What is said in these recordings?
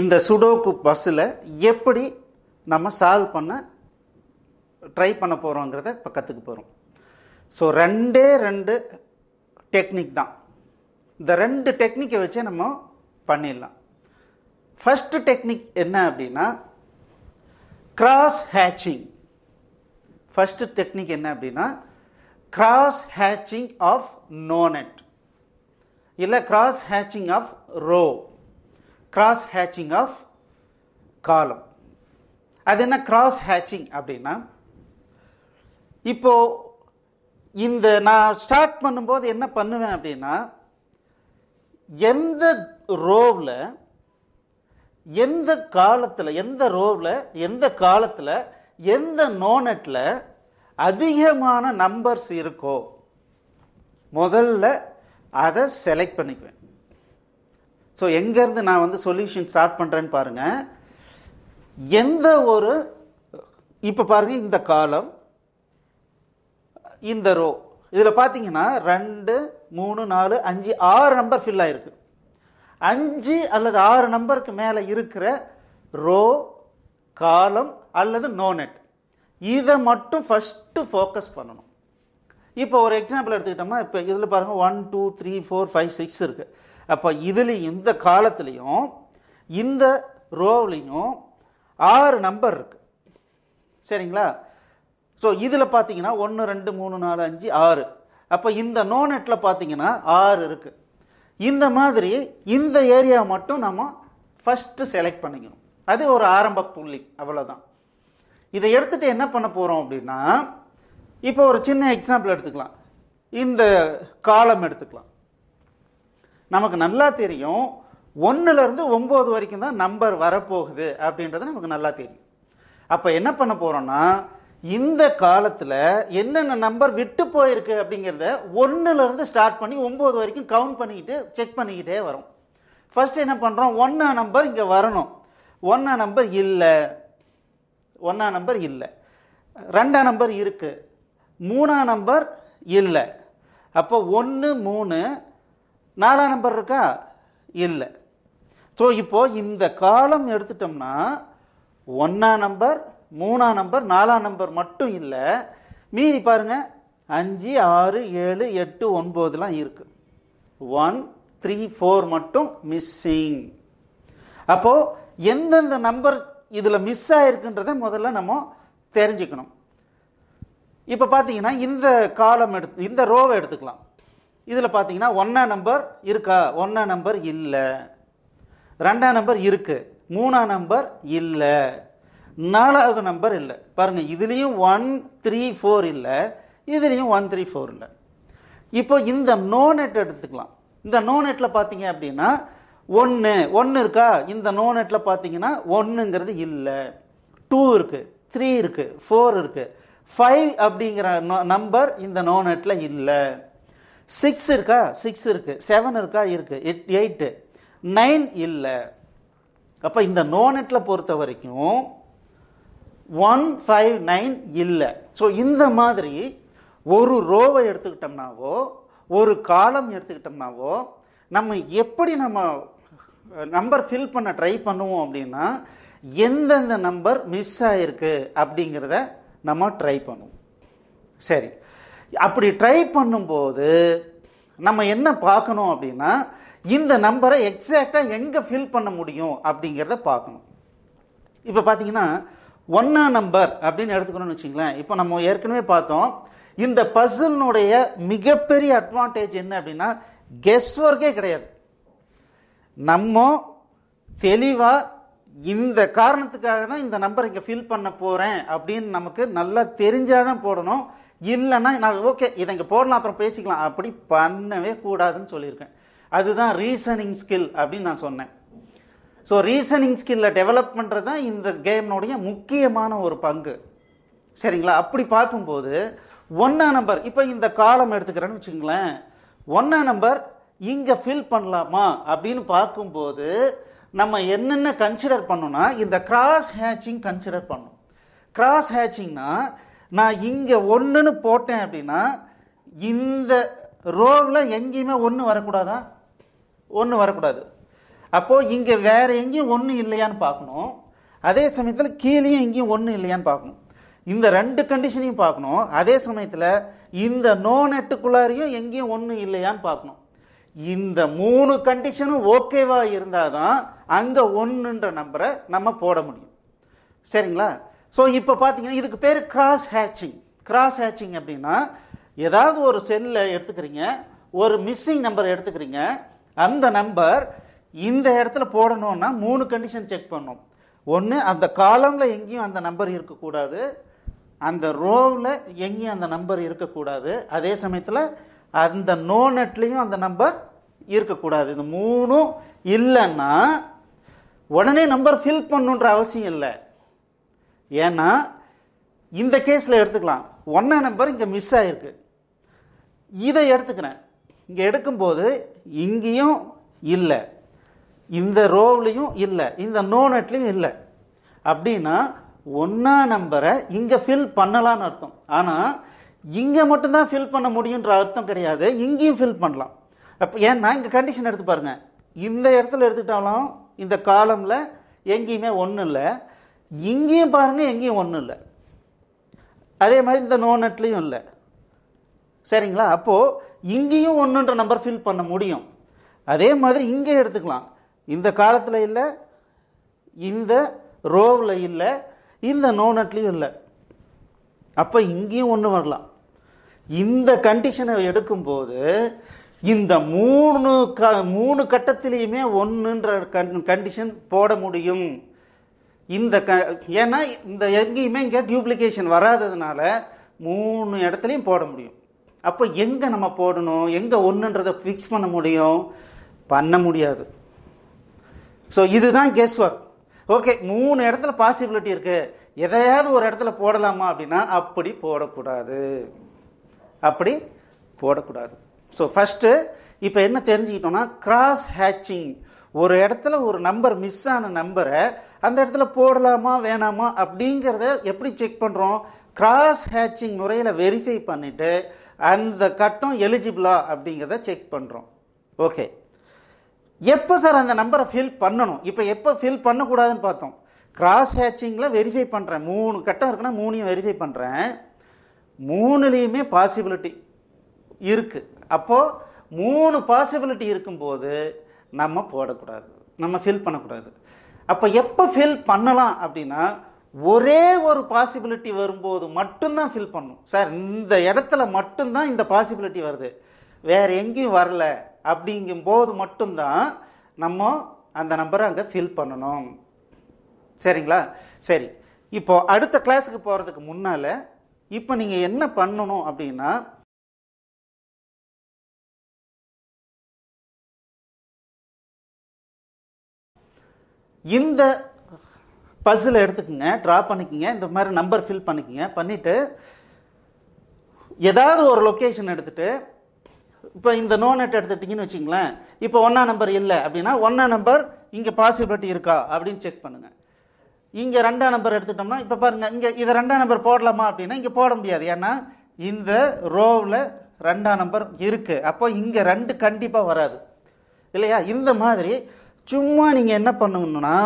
இந்த சுடோக்கு பஸ்ஸில் எப்படி நம்ம சால்வ் பண்ண ட்ரை பண்ண போகிறோங்கிறத இப்போ கற்றுக்க போகிறோம் ஸோ ரெண்டே ரெண்டு டெக்னிக் தான் இந்த ரெண்டு டெக்னிக்கை வச்சே நம்ம பண்ணிடலாம் ஃபஸ்ட்டு டெக்னிக் என்ன அப்படின்னா கிராஸ் ஹேச்சிங் ஃபஸ்ட்டு டெக்னிக் என்ன அப்படின்னா கிராஸ் ஹேச்சிங் ஆஃப் நோனட் இல்லை cross hatching of row cross hatching of column அது என்ன கிராஸ் ஹேச்சிங் அப்படின்னா இப்போ இந்த நான் ஸ்டார்ட் பண்ணும்போது என்ன பண்ணுவேன் அப்படின்னா எந்த ரோவில் எந்த காலத்தில் எந்த ரோவில் எந்த காலத்தில் எந்த நோனட்டில் அதிகமான நம்பர்ஸ் இருக்கோ முதல்ல அதை செலக்ட் பண்ணிக்குவேன் ஸோ எங்கேருந்து நான் வந்து சொல்யூஷன் ஸ்டார்ட் பண்ணுறேன்னு பாருங்கள் எந்த ஒரு இப்போ பாருங்கள் இந்த காலம் இந்த ரோ இதில் பார்த்தீங்கன்னா ரெண்டு மூணு நாலு அஞ்சு ஆறு நம்பர் ஃபில் ஆயிருக்கு அஞ்சு அல்லது ஆறு நம்பருக்கு மேலே இருக்கிற ரோ காலம் அல்லது நோனெட் இதை மட்டும் ஃபஸ்ட்டு ஃபோக்கஸ் பண்ணணும் இப்போ ஒரு எக்ஸாம்பிள் எடுத்துக்கிட்டோம்னா இப்போ இதில் பாருங்கள் one two three four five six இருக்குது அப்போ இதுலேயும் இந்த காலத்துலேயும் இந்த ரோவ்லேயும் ஆறு நம்பர் இருக்குது சரிங்களா ஸோ இதில் பார்த்தீங்கன்னா ஒன்று ரெண்டு மூணு நாலு அஞ்சு ஆறு அப்போ இந்த நோனெட்டில் பார்த்தீங்கன்னா ஆறு இருக்குது இந்த மாதிரி இந்த ஏரியா மட்டும் நம்ம ஃபஸ்ட்டு செலக்ட் பண்ணிக்கணும் அது ஒரு ஆரம்ப புள்ளி அவ்வளோதான் இதை எடுத்துகிட்டு என்ன பண்ண போகிறோம் அப்படின்னா இப்போ ஒரு சின்ன எக்ஸாம்பிள் எடுத்துக்கலாம் இந்த காலம் எடுத்துக்கலாம் நமக்கு நல்லா தெரியும் ஒன்றுலேருந்து ஒம்பது வரைக்கும் தான் நம்பர் வரப்போகுது அப்படின்றது நமக்கு நல்லா தெரியும் அப்போ என்ன பண்ண போகிறோம்னா இந்த காலத்தில் என்னென்ன நம்பர் விட்டு போயிருக்கு அப்படிங்கிறத ஒன்றுலேருந்து ஸ்டார்ட் பண்ணி ஒம்பது வரைக்கும் கவுண்ட் பண்ணிக்கிட்டு செக் பண்ணிக்கிட்டே வரும் ஃபஸ்ட்டு என்ன பண்ணுறோம் ஒன்றா நம்பர் இங்கே வரணும் ஒன்றா நம்பர் இல்லை ஒன்றா நம்பர் இல்லை ரெண்டாம் நம்பர் இருக்குது மூணாம் நம்பர் இல்லை அப்போ ஒன்று மூணு நாலாம் நம்பர் இருக்கா இல்லை ஸோ இப்போது இந்த காலம் எடுத்துட்டோம்னா ஒன்றாம் நம்பர் மூணாம் நம்பர் நாலாம் நம்பர் மட்டும் இல்லை மீதி பாருங்க அஞ்சு ஆறு ஏழு எட்டு ஒன்பதுலாம் இருக்குது ஒன் த்ரீ ஃபோர் மட்டும் மிஸ்ஸிங் அப்போது எந்தெந்த நம்பர் இதில் மிஸ் ஆகிருக்குன்றதை முதல்ல நம்ம தெரிஞ்சுக்கணும் இப்போ பார்த்தீங்கன்னா இந்த காலம் எடுத்து இந்த ரோவை எடுத்துக்கலாம் இதில் பார்த்தீங்கன்னா ஒன்றா நம்பர் இருக்கா ஒன்றா நம்பர் இல்லை ரெண்டாம் நம்பர் இருக்குது மூணாம் நம்பர் இல்லை நாலாவது நம்பர் இல்லை பாருங்கள் இதுலேயும் ஒன் த்ரீ ஃபோர் இல்லை இதுலேயும் ஒன் த்ரீ ஃபோர் இல்லை இப்போ இந்த நோ நெட் எடுத்துக்கலாம் இந்த நோ நெட்டில் பார்த்தீங்க அப்படின்னா ஒன்று ஒன்று இருக்கா இந்த நோ நெட்டில் பார்த்தீங்கன்னா ஒன்றுங்கிறது இல்லை டூ இருக்குது த்ரீ இருக்குது ஃபோர் இருக்குது ஃபைவ் அப்படிங்கிற நம்பர் இந்த நோ நெட்டில் இல்லை சிக்ஸ் இருக்கா சிக்ஸ் இருக்குது செவன் இருக்கா இருக்குது எட் எயிட்டு நைன் இல்லை அப்போ இந்த நோனெட்டில் பொறுத்த வரைக்கும் ஒன் ஃபைவ் நைன் இல்லை ஸோ இந்த மாதிரி ஒரு ரோவை எடுத்துக்கிட்டோம்னாவோ ஒரு காலம் எடுத்துக்கிட்டோம்னாவோ நம்ம எப்படி நம்ம நம்பர் ஃபில் பண்ண ட்ரை பண்ணுவோம் அப்படின்னா எந்தெந்த நம்பர் மிஸ் ஆகிருக்கு அப்படிங்கிறத நம்ம ட்ரை பண்ணுவோம் சரி அப்படி ட்ரை பண்ணும்போது நம்ம என்ன பார்க்கணும் அப்படின்னா இந்த நம்பரை எக்ஸாக்டாக எங்கே ஃபில் பண்ண முடியும் அப்படிங்கிறத பார்க்கணும் இப்போ பார்த்தீங்கன்னா ஒன்னா நம்பர் அப்படின்னு எடுத்துக்கணும்னு வச்சுங்களேன் இப்போ நம்ம ஏற்கனவே பார்த்தோம் இந்த பசில்னுடைய மிகப்பெரிய அட்வான்டேஜ் என்ன அப்படின்னா கெஸ் ஒர்க்கே கிடையாது நம்ம தெளிவாக இந்த காரணத்துக்காக தான் இந்த நம்பர் இங்கே ஃபில் பண்ண போகிறேன் அப்படின்னு நமக்கு நல்லா தெரிஞ்சால் தான் போடணும் இல்லைன்னா நான் ஓகே இதை இங்கே போடலாம் அப்புறம் பேசிக்கலாம் அப்படி பண்ணவே கூடாதுன்னு சொல்லியிருக்கேன் அதுதான் ரீசனிங் ஸ்கில் அப்படின்னு நான் சொன்னேன் ஸோ ரீசனிங் ஸ்கில்லை டெவலப் பண்ணுறது தான் இந்த கேம்னுடைய முக்கியமான ஒரு பங்கு சரிங்களா அப்படி பார்க்கும்போது ஒன்றா நம்பர் இப்போ இந்த காலம் எடுத்துக்கிறேன்னு வச்சுங்களேன் ஒன்றா நம்பர் இங்கே ஃபில் பண்ணலாமா அப்படின்னு பார்க்கும்போது நம்ம என்னென்ன கன்சிடர் பண்ணோன்னா இந்த கிராஸ் ஹேச்சிங் கன்சிடர் பண்ணும் கிராஸ் ஹேச்சிங்னா நான் இங்கே ஒன்றுன்னு போட்டேன் அப்படின்னா இந்த ரோவில் எங்கேயுமே ஒன்று வரக்கூடாதா ஒன்று வரக்கூடாது அப்போது இங்கே வேறு எங்கேயும் ஒன்று இல்லையான்னு பார்க்கணும் அதே சமயத்தில் கீழேயும் எங்கேயும் ஒன்று இல்லையான்னு பார்க்கணும் இந்த ரெண்டு கண்டிஷனையும் பார்க்கணும் அதே சமயத்தில் இந்த நோ நெட்டுக்குள்ளாரையும் எங்கேயும் ஒன்று இல்லையான்னு பார்க்கணும் இந்த மூணு கண்டிஷனும் ஓகேவாக இருந்தால் தான் அங்கே ஒன்றுன்ற நம்பரை நம்ம போட முடியும் சரிங்களா ஸோ இப்போ பார்த்தீங்கன்னா இதுக்கு பேர் கிராஸ் ஹேச்சிங் கிராஸ் ஹேச்சிங் அப்படின்னா ஏதாவது ஒரு செல்ல எடுத்துக்கிறீங்க ஒரு மிஸ்ஸிங் நம்பர் எடுத்துக்கிறீங்க அந்த நம்பர் இந்த இடத்துல போடணும்னா மூணு கண்டிஷன் செக் பண்ணும் ஒன்று அந்த காலமில் எங்கேயும் அந்த நம்பர் இருக்கக்கூடாது அந்த ரோவில் எங்கேயும் அந்த நம்பர் இருக்கக்கூடாது அதே சமயத்தில் அந்த நோ நெட்லேயும் அந்த நம்பர் இருக்கக்கூடாது இந்த மூணும் இல்லைன்னா உடனே நம்பர் ஃபில் பண்ணுன்ற அவசியம் இல்லை ஏன்னா இந்த கேஸில் எடுத்துக்கலாம் ஒன்றா நம்பர் இங்கே மிஸ் ஆகிருக்கு இதை எடுத்துக்கிறேன் இங்கே எடுக்கும்போது இங்கேயும் இல்லை இந்த ரோவ்லேயும் இல்லை இந்த நோ இல்லை அப்படின்னா ஒன்றா நம்பரை இங்கே ஃபில் பண்ணலான்னு அர்த்தம் ஆனால் இங்கே மட்டும்தான் ஃபில் பண்ண முடியுன்ற அர்த்தம் கிடையாது இங்கேயும் ஃபில் பண்ணலாம் அப்போ ஏன்னா இங்கே கண்டிஷன் எடுத்து பாருங்கள் இந்த இடத்துல எடுத்துக்கிட்டாலும் இந்த காலமில் எங்கேயுமே ஒன்றும் இல்லை இங்கேயும் பாருங்கள் எங்கேயும் ஒன்றும் இல்லை அதே மாதிரி இந்த நோ நட்லேயும் இல்லை சரிங்களா அப்போது இங்கேயும் ஒன்றுன்ற நம்பர் ஃபில் பண்ண முடியும் அதே மாதிரி இங்கே எடுத்துக்கலாம் இந்த காலத்தில் இல்லை இந்த ரோவில் இல்லை இந்த நோ நட்லேயும் இல்லை அப்போ இங்கேயும் ஒன்று வரலாம் இந்த கண்டிஷனை எடுக்கும்போது இந்த மூணு க மூணு கட்டத்திலையுமே ஒன்றுன்ற கண்டிஷன் போட முடியும் இந்த க ஏன்னா இந்த எங்கேயுமே இங்கே டியூப்ளிகேஷன் வராததுனால மூணு இடத்துலையும் போட முடியும் அப்போ எங்கே நம்ம போடணும் எங்கே ஒன்றுன்றதை ஃபிக்ஸ் பண்ண முடியும் பண்ண முடியாது ஸோ இதுதான் கெஸ் ஒர்க் ஓகே மூணு இடத்துல பாசிபிலிட்டி இருக்குது எதையாவது ஒரு இடத்துல போடலாமா அப்படின்னா அப்படி போடக்கூடாது அப்படி போடக்கூடாது ஸோ ஃபஸ்ட்டு இப்போ என்ன தெரிஞ்சுக்கிட்டோம்னா கிராஸ் ஹேச்சிங் ஒரு இடத்துல ஒரு நம்பர் மிஸ் ஆன நம்பரை அந்த இடத்துல போடலாமா வேணாமா அப்படிங்கிறத எப்படி செக் பண்ணுறோம் கிராஸ் ஹேட்சிங் முறையில் வெரிஃபை பண்ணிவிட்டு அந்த கட்டம் எலிஜிபிளா அப்படிங்கிறத செக் பண்ணுறோம் ஓகே எப்போ சார் அந்த நம்பரை ஃபில் பண்ணணும் இப்போ எப்போ ஃபில் பண்ணக்கூடாதுன்னு பார்த்தோம் கிராஸ் ஹேச்சிங்கில் வெரிஃபை பண்ணுறேன் மூணு கட்டம் இருக்குன்னா மூணையும் வெரிஃபை பண்ணுறேன் மூணுலேயுமே பாசிபிலிட்டி இருக்குது அப்போது மூணு பாசிபிலிட்டி இருக்கும்போது நம்ம போடக்கூடாது நம்ம ஃபில் பண்ணக்கூடாது அப்போ எப்போ ஃபில் பண்ணலாம் அப்படின்னா ஒரே ஒரு பாசிபிலிட்டி வரும்போது மட்டும்தான் ஃபில் பண்ணும் சார் இந்த இடத்துல மட்டும்தான் இந்த பாசிபிலிட்டி வருது வேறு எங்கேயும் வரல அப்படிங்கும்போது மட்டும்தான் நம்ம அந்த நம்பரை அங்கே ஃபில் பண்ணணும் சரிங்களா சரி இப்போது அடுத்த கிளாஸுக்கு போகிறதுக்கு முன்னால் இப்போ நீங்கள் என்ன பண்ணணும் அப்படின்னா இந்த பஸ்ஸில் எடுத்துக்கோங்க ட்ரா பண்ணிக்கோங்க இந்த மாதிரி நம்பர் ஃபில் பண்ணிக்கோங்க பண்ணிவிட்டு ஏதாவது ஒரு லொக்கேஷன் எடுத்துகிட்டு இப்போ இந்த நோ நெட் எடுத்துட்டிங்கன்னு வச்சிங்களேன் இப்போ ஒன்றா நம்பர் இல்லை அப்படின்னா ஒன்றா நம்பர் இங்கே பாசிபிலிட்டி இருக்கா அப்படின்னு செக் பண்ணுங்கள் இங்கே ரெண்டாம் நம்பர் எடுத்துட்டோம்னா இப்போ பாருங்கள் இங்கே இதை ரெண்டாம் நம்பர் போடலாமா அப்படின்னா இங்கே போட முடியாது ஏன்னா இந்த ரோவில் ரெண்டாம் நம்பர் இருக்குது அப்போ இங்கே ரெண்டு கண்டிப்பாக வராது இல்லையா இந்த மாதிரி சும்மா நீங்கள் என்ன பண்ணணும்னா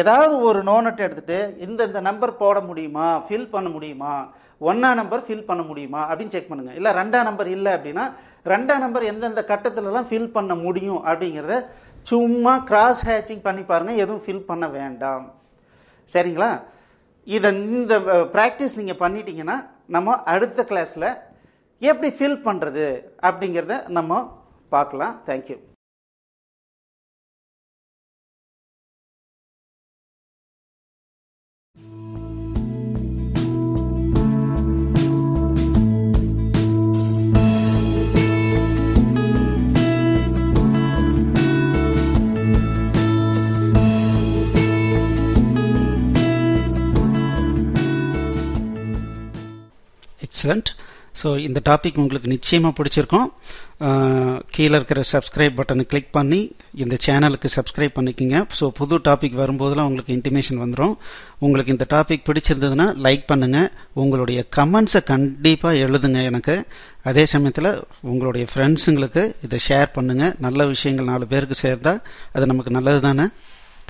ஏதாவது ஒரு நோனட்டை எடுத்துகிட்டு இந்த இந்த நம்பர் போட முடியுமா ஃபில் பண்ண முடியுமா ஒன்றா நம்பர் ஃபில் பண்ண முடியுமா அப்படின்னு செக் பண்ணுங்கள் இல்லை ரெண்டாம் நம்பர் இல்லை அப்படின்னா ரெண்டாம் நம்பர் எந்தெந்த கட்டத்துலலாம் ஃபில் பண்ண முடியும் அப்படிங்கிறத சும்மா கிராஸ் ஹேச்சிங் பண்ணி பாருங்கள் எதுவும் ஃபில் பண்ண வேண்டாம் சரிங்களா இதை இந்த ப்ராக்டிஸ் நீங்கள் பண்ணிட்டீங்கன்னா நம்ம அடுத்த கிளாஸில் எப்படி ஃபில் பண்ணுறது அப்படிங்கிறத நம்ம பார்க்கலாம் தேங்க்யூ எக்ஸலண்ட் ஸோ இந்த டாபிக் உங்களுக்கு நிச்சயமாக பிடிச்சிருக்கும் கீழே இருக்கிற சப்ஸ்கிரைப் பட்டனை கிளிக் பண்ணி இந்த சேனலுக்கு சப்ஸ்கிரைப் பண்ணிக்கோங்க ஸோ புது டாபிக் வரும்போதெல்லாம் உங்களுக்கு இன்டிமேஷன் வந்துடும் உங்களுக்கு இந்த டாபிக் பிடிச்சிருந்ததுன்னா லைக் பண்ணுங்கள் உங்களுடைய கமெண்ட்ஸை கண்டிப்பாக எழுதுங்க எனக்கு அதே சமயத்தில் உங்களுடைய ஃப்ரெண்ட்ஸுங்களுக்கு இதை ஷேர் பண்ணுங்கள் நல்ல விஷயங்கள் நாலு பேருக்கு சேர்ந்தால் அது நமக்கு நல்லது தானே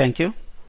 தேங்க்யூ